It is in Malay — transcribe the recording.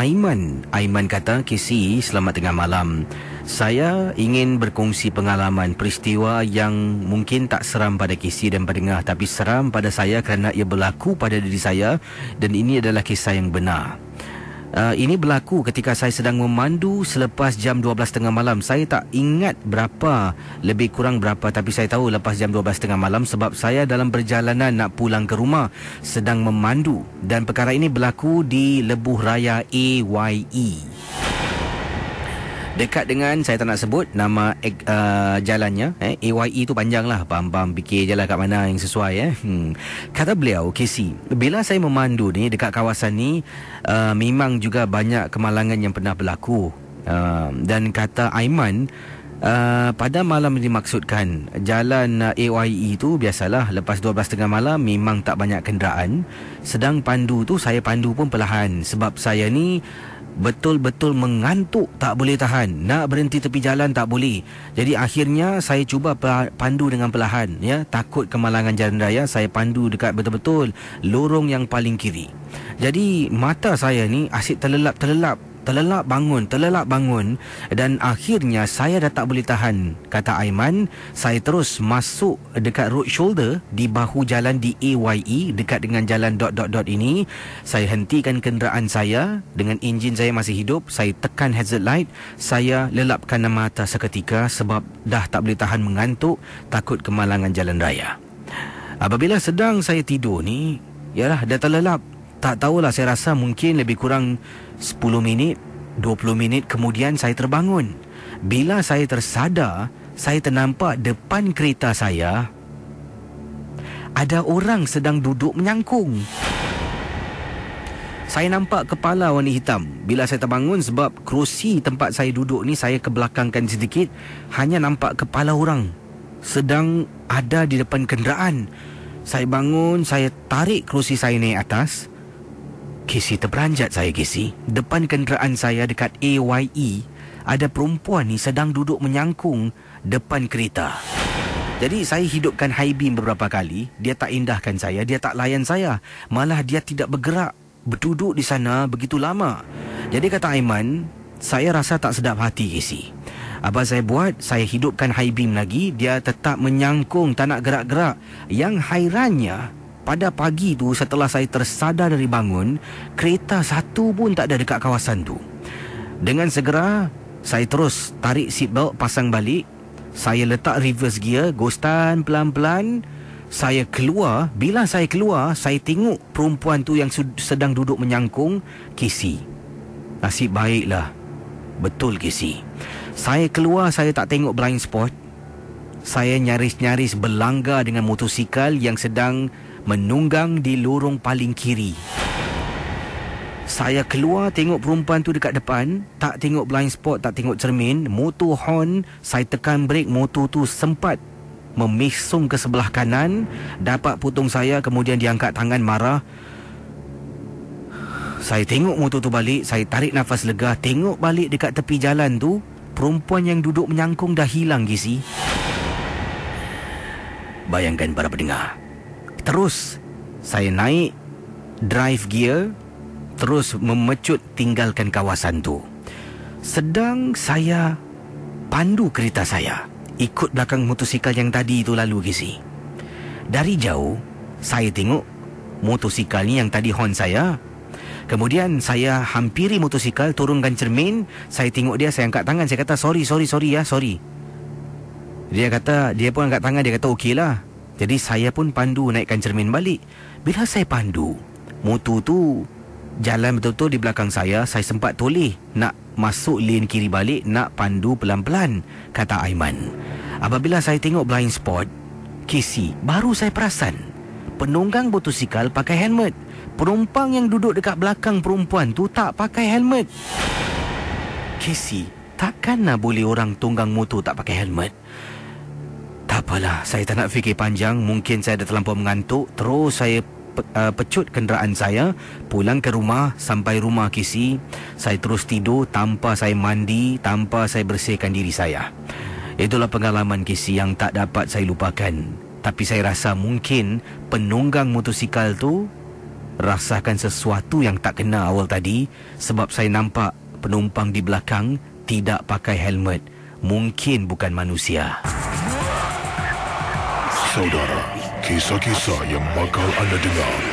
Aiman. Aiman kata, KC, selamat tengah malam. Saya ingin berkongsi pengalaman peristiwa yang mungkin tak seram pada KC dan pendengar tapi seram pada saya kerana ia berlaku pada diri saya dan ini adalah kisah yang benar. Ah, ini berlaku ketika saya sedang memandu selepas jam 12.30 malam. Saya tak ingat berapa, lebih kurang berapa tapi saya tahu lepas jam 12.30 malam sebab saya dalam perjalanan nak pulang ke rumah sedang memandu dan perkara ini berlaku di Lebuh Raya AYE. Dekat dengan Saya tak nak sebut Nama eh, uh, jalannya eh, AYE tu panjang lah Pam-pam Fikir je lah kat mana Yang sesuai eh. hmm. Kata beliau KC Bila saya memandu ni Dekat kawasan ni uh, Memang juga banyak Kemalangan yang pernah berlaku uh, Dan kata Aiman Uh, pada malam dimaksudkan Jalan uh, AYE tu biasalah Lepas 12.30 malam memang tak banyak kenderaan Sedang pandu tu saya pandu pun perlahan Sebab saya ni betul-betul mengantuk tak boleh tahan nak berhenti tepi jalan tak boleh jadi akhirnya saya cuba pandu dengan perlahan ya takut kemalangan jalan raya saya pandu dekat betul-betul lorong yang paling kiri jadi mata saya ni asyik terlelap-terlelap terlelap bangun, terlelap bangun dan akhirnya saya dah tak boleh tahan. Kata Aiman, saya terus masuk dekat road shoulder di bahu jalan di AYE dekat dengan jalan dot dot dot ini. Saya hentikan kenderaan saya dengan enjin saya masih hidup. Saya tekan hazard light. Saya lelapkan mata seketika sebab dah tak boleh tahan mengantuk takut kemalangan jalan raya. Apabila sedang saya tidur ni, yalah dah terlelap tak tahulah saya rasa mungkin lebih kurang 10 minit 20 minit kemudian saya terbangun bila saya tersadar saya ternampak depan kereta saya ada orang sedang duduk menyangkung saya nampak kepala warna hitam bila saya terbangun sebab kerusi tempat saya duduk ni saya kebelakangkan sedikit hanya nampak kepala orang sedang ada di depan kenderaan saya bangun saya tarik kerusi saya naik atas Casey terperanjat saya, Casey. Depan kenderaan saya dekat AYE, ada perempuan ni sedang duduk menyangkung depan kereta. Jadi saya hidupkan high beam beberapa kali, dia tak indahkan saya, dia tak layan saya. Malah dia tidak bergerak, berduduk di sana begitu lama. Jadi kata Aiman, saya rasa tak sedap hati Casey. Apa saya buat, saya hidupkan high beam lagi, dia tetap menyangkung, tak nak gerak-gerak. Yang hairannya, pada pagi tu setelah saya tersadar dari bangun, kereta satu pun tak ada dekat kawasan tu. Dengan segera, saya terus tarik seatbelt pasang balik. Saya letak reverse gear, gostan pelan-pelan. Saya keluar, bila saya keluar, saya tengok perempuan tu yang sedang duduk menyangkung, Casey. Nasib baiklah. Betul, Casey. Saya keluar, saya tak tengok blind spot. Saya nyaris-nyaris berlanggar dengan motosikal yang sedang menunggang di lorong paling kiri. Saya keluar tengok perempuan tu dekat depan, tak tengok blind spot, tak tengok cermin, motor horn, saya tekan brek motor tu sempat memisung ke sebelah kanan, dapat putung saya kemudian diangkat tangan marah. Saya tengok motor tu balik, saya tarik nafas lega, tengok balik dekat tepi jalan tu, perempuan yang duduk menyangkung dah hilang gizi. Bayangkan para pendengar, Terus saya naik drive gear terus memecut tinggalkan kawasan tu. Sedang saya pandu kereta saya ikut belakang motosikal yang tadi itu lalu gisi. Dari jauh saya tengok motosikal ni yang tadi hon saya. Kemudian saya hampiri motosikal turunkan cermin, saya tengok dia saya angkat tangan saya kata sorry sorry sorry ya sorry. Dia kata dia pun angkat tangan dia kata okeylah. Jadi saya pun pandu naikkan cermin balik. Bila saya pandu, motor tu jalan betul-betul di belakang saya, saya sempat toleh nak masuk lane kiri balik, nak pandu pelan-pelan, kata Aiman. Apabila saya tengok blind spot, Casey, baru saya perasan. Penunggang motosikal pakai helmet. Penumpang yang duduk dekat belakang perempuan tu tak pakai helmet. Casey, takkanlah boleh orang tunggang motor tak pakai helmet? Tak apalah, saya tak nak fikir panjang. Mungkin saya dah terlampau mengantuk. Terus saya pe- uh, pecut kenderaan saya, pulang ke rumah, sampai rumah kisi, Saya terus tidur tanpa saya mandi, tanpa saya bersihkan diri saya. Itulah pengalaman kisi yang tak dapat saya lupakan. Tapi saya rasa mungkin penunggang motosikal tu rasakan sesuatu yang tak kena awal tadi sebab saya nampak penumpang di belakang tidak pakai helmet. Mungkin bukan Manusia. Saudara, kisah-kisah yang bakal anda dengar